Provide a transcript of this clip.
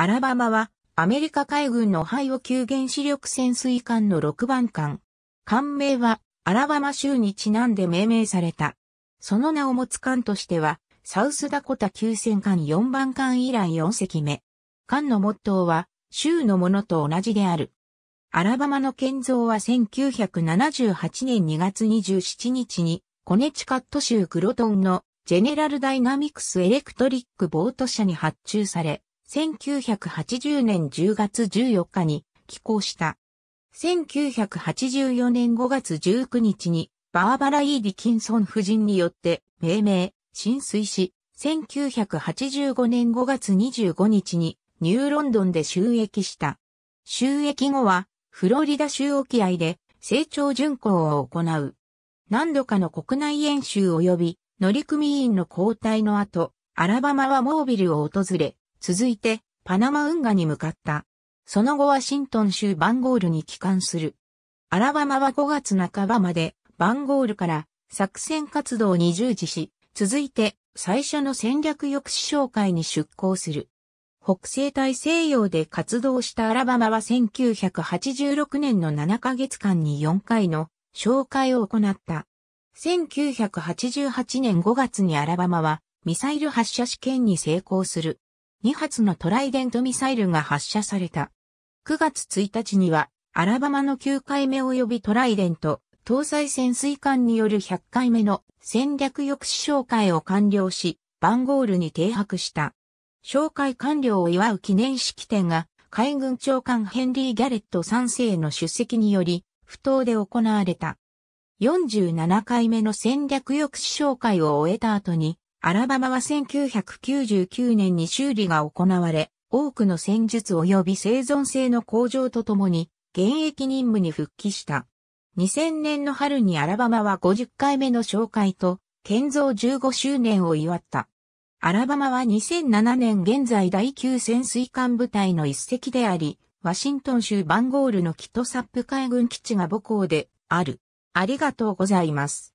アラバマは、アメリカ海軍のハイオ急原子力潜水艦の6番艦。艦名は、アラバマ州にちなんで命名された。その名を持つ艦としては、サウスダコタ急戦艦4番艦以来4隻目。艦のモットーは、州のものと同じである。アラバマの建造は1978年2月27日に、コネチカット州クロトンのジェネラルダイナミクスエレクトリックボート社に発注され、1980年10月14日に寄港した。1984年5月19日にバーバラ・イー・ディキンソン夫人によって命名、浸水し、1985年5月25日にニューロンドンで収益した。収益後はフロリダ州沖合で成長巡航を行う。何度かの国内演習及び乗組員の交代の後、アラバマはモービルを訪れ、続いて、パナマ運河に向かった。その後ワシントン州バンゴールに帰還する。アラバマは5月半ばまでバンゴールから作戦活動に従事し、続いて最初の戦略抑止紹介に出向する。北西大西洋で活動したアラバマは1986年の7ヶ月間に4回の紹介を行った。1988年5月にアラバマはミサイル発射試験に成功する。2発のトライデントミサイルが発射された。9月1日には、アラバマの9回目及びトライデント、搭載潜水艦による100回目の戦略抑止紹介を完了し、バンゴールに停泊した。紹介完了を祝う記念式典が、海軍長官ヘンリー・ギャレット3世の出席により、不当で行われた。47回目の戦略抑止紹介を終えた後に、アラバマは1999年に修理が行われ、多くの戦術及び生存性の向上とともに、現役任務に復帰した。2000年の春にアラバマは50回目の紹介と、建造15周年を祝った。アラバマは2007年現在第9潜水艦部隊の一隻であり、ワシントン州バンゴールのキトサップ海軍基地が母校である。ありがとうございます。